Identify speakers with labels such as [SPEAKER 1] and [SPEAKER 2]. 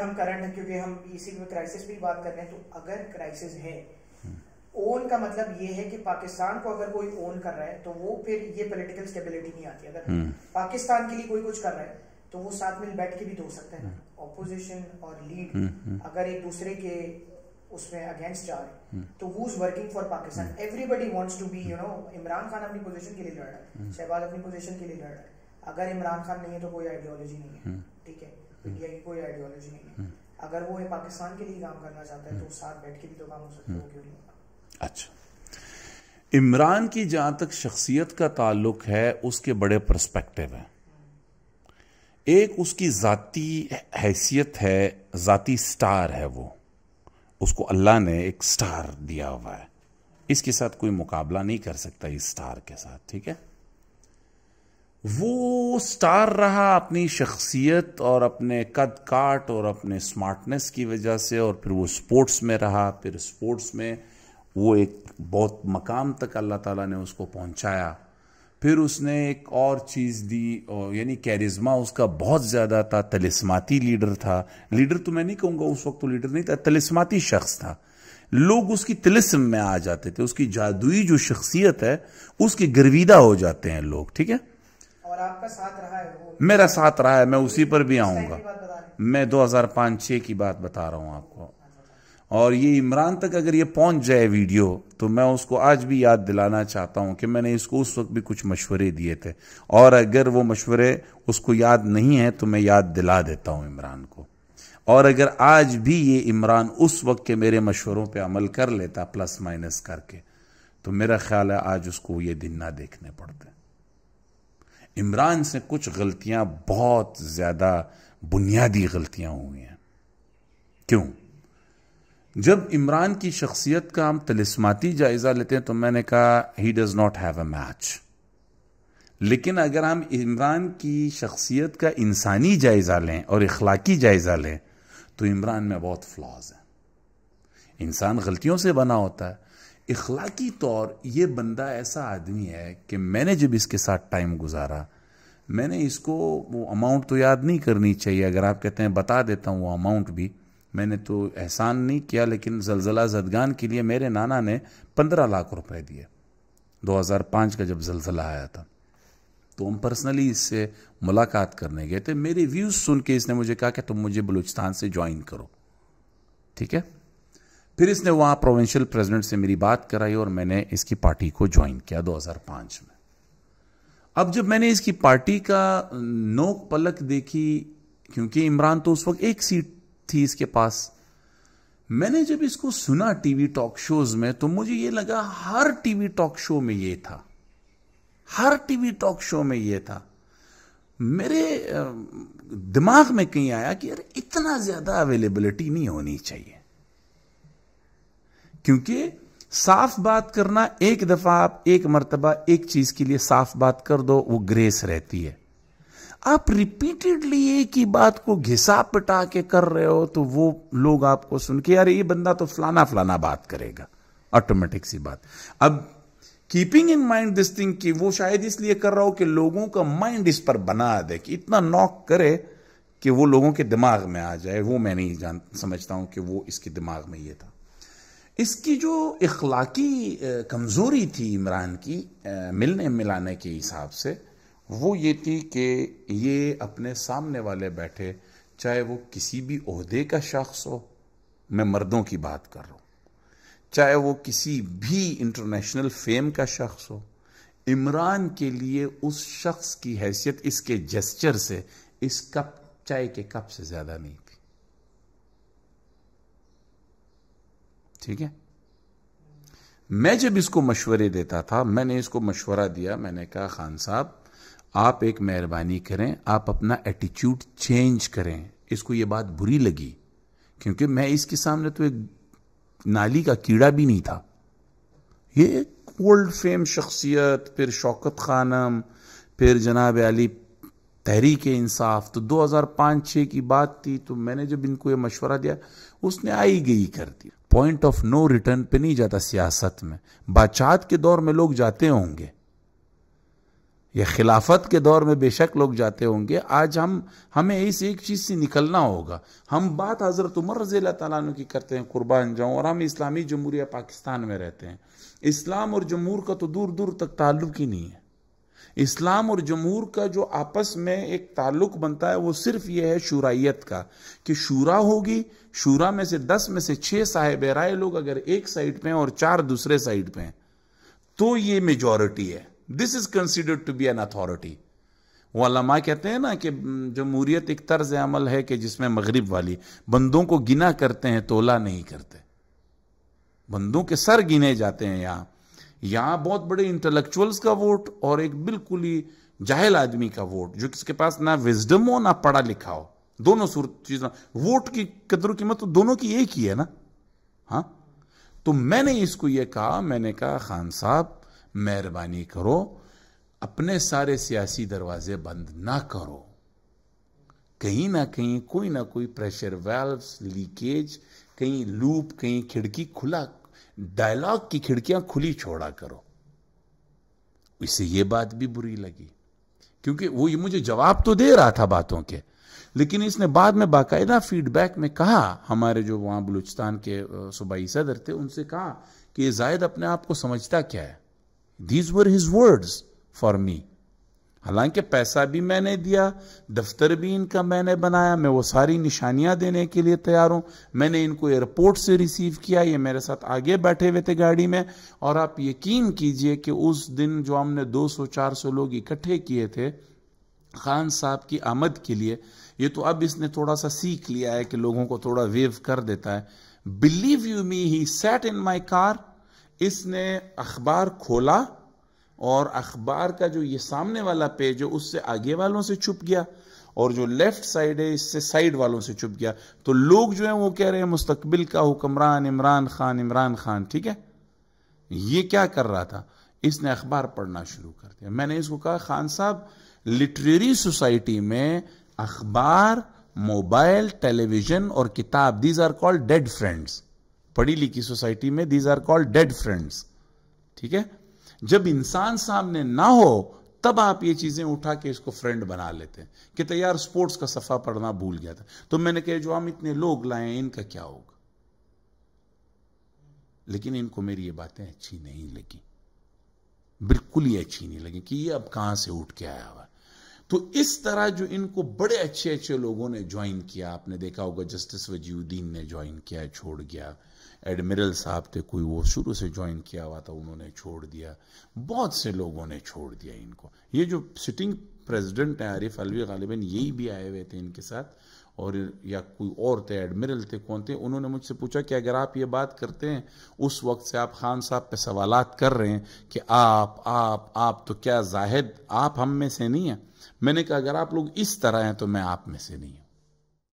[SPEAKER 1] हम करंट क्योंकि हम इसी में क्राइसिस भी बात कर रहे हैं तो अगर क्राइसिस है ओन का मतलब ये है कि पाकिस्तान को अगर कोई ओन कर रहा है तो वो फिर ये पॉलिटिकल स्टेबिलिटी नहीं आती अगर हम्म। पाकिस्तान के लिए कोई कुछ कर रहा है तो वो साथ में बैठ के भी धो सकते हैं ऑपोजिशन हम्म। और लीड हम्म, अगर एक दूसरे के उसमें अगेंस्ट जा रहे तो वो is working for Pakistan everybody wants to be you know Imran Khan अपनी पोजिशन के लिए लड़ रहा है शहबाज अपनी पोजिशन के लिए लड़ रहा है अगर इमरान खान नहीं है तो कोई आइडियोलॉजी नहीं है ठीक है इंडिया की कोई आइडियोलॉजी नहीं है हम्म। अगर वो पाकिस्तान के लिए काम करना चाहता है तो हम्म। साथ बैठ के भी तो काम हो सकता है हम्म। क्यों नहीं अच्छा इमरान की जहां तक शख्सियत का ताल्लुक है उसके बड़े परस्पेक्टिव हैं एक उसकी ज़ाती हैसियत है ज़ाती स्टार है वो उसको अल्लाह ने एक स्टार दिया हुआ है इसके साथ कोई मुकाबला नहीं कर सकता इस स्टार के साथ ठीक है वो स्टार रहा अपनी शख्सियत और अपने कद काट और अपने स्मार्टनेस की वजह से और फिर वो स्पोर्ट्स में रहा फिर स्पोर्ट्स में वो एक बहुत मकाम तक अल्लाह ताला ने उसको पहुंचाया फिर उसने एक और चीज़ दी और यानी कैरिज्मा उसका बहुत ज़्यादा था तलिस्माती लीडर था लीडर तो मैं नहीं कहूँगा उस वक्त तो लीडर नहीं था तलिस्माती शख्स था लोग उसकी तिलिस्म में आ जाते थे उसकी जादुई जो शख्सियत है उसकी गर्विदा हो जाते हैं लोग ठीक है मेरा साथ रहा है मैं उसी पर भी आऊँगा मैं 2005-6 की बात बता रहा हूँ आपको और ये इमरान तक अगर ये पहुंच जाए वीडियो तो मैं उसको आज भी याद दिलाना चाहता हूं कि मैंने इसको उस वक्त भी कुछ मशवरे दिए थे और अगर वो मशवरे उसको याद नहीं है तो मैं याद दिला देता हूं इमरान को और अगर आज भी ये इमरान उस वक्त के मेरे मशवरों पे अमल कर लेता प्लस माइनस करके तो मेरा ख्याल है आज उसको ये दिन ना देखने पड़ते इमरान से कुछ गलतियां बहुत ज़्यादा बुनियादी गलतियां हुई हैं क्यों जब इमरान की शख्सियत का हम तलिस्माती जायज़ा लेते हैं तो मैंने कहा he does not have a match लेकिन अगर हम इमरान की शख्सियत का इंसानी जायज़ा लें और इखलाकी जायज़ा लें तो इमरान में बहुत फ्लॉज है इंसान गलतियों से बना होता है इखलाकी तौर ये बंदा ऐसा आदमी है कि मैंने जब इसके साथ टाइम गुजारा मैंने इसको वो अमाउंट तो याद नहीं करनी चाहिए अगर आप कहते हैं बता देता हूँ वो अमाउंट भी मैंने तो एहसान नहीं किया लेकिन जलजला जदगान के लिए मेरे नाना ने पंद्रह लाख रुपए दिए 2005 का जब जलजला आया था तो हम पर्सनली इससे मुलाकात करने गए थे मेरे व्यूज़ सुन के इसने मुझे कहा कि तुम मुझे बलूचिस्तान से ज्वाइन करो ठीक है फिर इसने वहां प्रोविंशियल प्रेसिडेंट से मेरी बात कराई और मैंने इसकी पार्टी को ज्वाइन किया 2005 में अब जब मैंने इसकी पार्टी का नोक पलक देखी क्योंकि इमरान तो उस वक्त एक सीट थी इसके पास मैंने जब इसको सुना टीवी टॉक शोज में तो मुझे यह लगा हर टीवी टॉक शो में यह था हर टीवी टॉक शो में यह था मेरे दिमाग में कहीं आया कि यार इतना ज्यादा अवेलेबिलिटी नहीं होनी चाहिए क्योंकि साफ बात करना एक दफा आप एक मरतबा एक चीज के लिए साफ बात कर दो वो ग्रेस रहती है आप रिपीटेडली एक ही बात को घिसा पिटा के कर रहे हो तो वो लोग आपको सुन के यार ये बंदा तो फलाना फलाना बात करेगा ऑटोमेटिक सी बात अब keeping in mind this thing कि वो शायद इसलिए कर रहा हो कि लोगों का माइंड इस पर बना दे कि इतना नॉक करे कि वो लोगों के दिमाग में आ जाए वो मैं नहीं जान समझता हूं कि वो इसके दिमाग में ये था इसकी जो इखलाकी कमज़ोरी थी इमरान की मिलने मिलाने के हिसाब से वो ये थी कि ये अपने सामने वाले बैठे चाहे वो किसी भी अहदे का शख्स हो मैं मर्दों की बात कर रहा हूँ चाहे वो किसी भी इंटरनेशनल फेम का शख्स हो इमरान के लिए उस शख्स की हैसियत इसके जेस्चर से इस कप चाय के कप से ज़्यादा नहीं थी ठीक है मैं जब इसको मशवरे देता था मैंने इसको मशवरा दिया मैंने कहा खान साहब आप एक मेहरबानी करें आप अपना एटीट्यूड चेंज करें इसको ये बात बुरी लगी क्योंकि मैं इसके सामने तो एक नाली का कीड़ा भी नहीं था ये एक ओल्ड फेम शख्सियत फिर शौकत खानम फिर जनाब अली तहरीक इंसाफ तो 2005-6 की बात थी तो मैंने जब इनको ये मशवरा दिया उसने आई गई कर दिया पॉइंट ऑफ नो रिटर्न पे नहीं जाता सियासत में बाचात के दौर में लोग जाते होंगे या खिलाफत के दौर में बेशक लोग जाते होंगे आज हम हमें इस एक चीज़ से निकलना होगा हम बात हज़रत उमर रज़ी तला की करते हैं कुर्बान जाऊँ और हम इस्लामी जमहूरिया पाकिस्तान में रहते हैं इस्लाम और जमहूर का तो दूर दूर तक ताल्लुक ही नहीं है इस्लाम और जमूर का जो आपस में एक ताल्लुक बनता है वो सिर्फ ये है शुराइत का कि शूरा होगी शूरा में से दस में से छह साहेब राय लोग अगर एक साइड पे हैं और चार दूसरे साइड पे हैं तो ये मेजॉरिटी है this is considered to be an authority वो अलामा कहते हैं ना कि जमहूरियत एक तर्ज अमल है कि जिसमें मगरब वाली बंदों को गिना करते हैं तोला नहीं करते बंदों के सर गिने जाते हैं यहां या बहुत बड़े इंटेलेक्चुअल्स का वोट और एक बिल्कुल ही जाहिल आदमी का वोट जो किसके पास ना विजडम हो ना पढ़ा लिखा हो दोनों चीज वोट की कदर कीमत मतलब तो दोनों की एक ही है ना हाँ तो मैंने इसको यह कहा मैंने कहा खान साहब मेहरबानी करो अपने सारे सियासी दरवाजे बंद ना करो कहीं ना कहीं कोई ना कोई प्रेशर वेल्व लीकेज कहीं लूप कहीं खिड़की खुला डायलॉग की खिड़कियां खुली छोड़ा करो इससे यह बात भी बुरी लगी क्योंकि वो ये मुझे जवाब तो दे रहा था बातों के लेकिन इसने बाद में बाकायदा फीडबैक में कहा हमारे जो वहां बलूचिस्तान के सूबाई सदर थे उनसे कहा कि जायद अपने आप को समझता क्या है these were his words for me हालांकि पैसा भी मैंने दिया दफ्तर भी इनका मैंने बनाया मैं वो सारी निशानियां देने के लिए तैयार हूं मैंने इनको एयरपोर्ट से रिसीव किया ये मेरे साथ आगे बैठे हुए थे गाड़ी में और आप यकीन कीजिए कि उस दिन जो हमने 200-400 लोग इकट्ठे किए थे खान साहब की आमद के लिए ये तो अब इसने थोड़ा सा सीख लिया है कि लोगों को थोड़ा वेव कर देता है believe you me he sat in my car इसने अखबार खोला और अखबार का जो ये सामने वाला पेज है उससे आगे वालों से छुप गया और जो लेफ्ट साइड है इससे साइड वालों से छुप गया तो लोग जो है वो कह रहे हैं मुस्तकबिल का हुक्मरान इमरान खान इमरान खान ठीक है ये क्या कर रहा था इसने अखबार पढ़ना शुरू कर दिया मैंने इसको कहा खान साहब लिटरेरी सोसाइटी में अखबार मोबाइल टेलीविजन और किताब these are called dead friends पढ़ी लिखी सोसाइटी में these are called dead friends ठीक है जब इंसान सामने ना हो तब आप ये चीज़ें उठा के इसको फ्रेंड बना लेते हैं कि तो यार स्पोर्ट्स का सफ़ा पढ़ना भूल गया था तो मैंने कहा जो हम इतने लोग लाए इनका क्या होगा लेकिन इनको मेरी ये बातें अच्छी नहीं लगी बिल्कुल ही अच्छी नहीं लगी कि ये अब कहां से उठ के आया हुआ तो इस तरह जो इनको बड़े अच्छे अच्छे लोगों ने ज्वाइन किया आपने देखा होगा जस्टिस वजीउद्दीन ने ज्वाइन किया छोड़ गया एडमिरल साहब थे कोई वो शुरू से ज्वाइन किया हुआ था उन्होंने छोड़ दिया बहुत से लोगों ने छोड़ दिया इनको ये जो सिटिंग प्रेसिडेंट हैं आरिफ अलवी गालिबन यही भी आए हुए थे इनके साथ और या कोई और थे एडमिरल थे कौन थे उन्होंने मुझसे पूछा कि अगर आप ये बात करते हैं उस वक्त से आप खान साहब पे सवाल कर रहे हैं कि आप आप आप तो क्या जाहिद आप हम में से नहीं हैं मैंने कहा अगर आप लोग इस तरह हैं तो मैं आप में से नहीं हूँ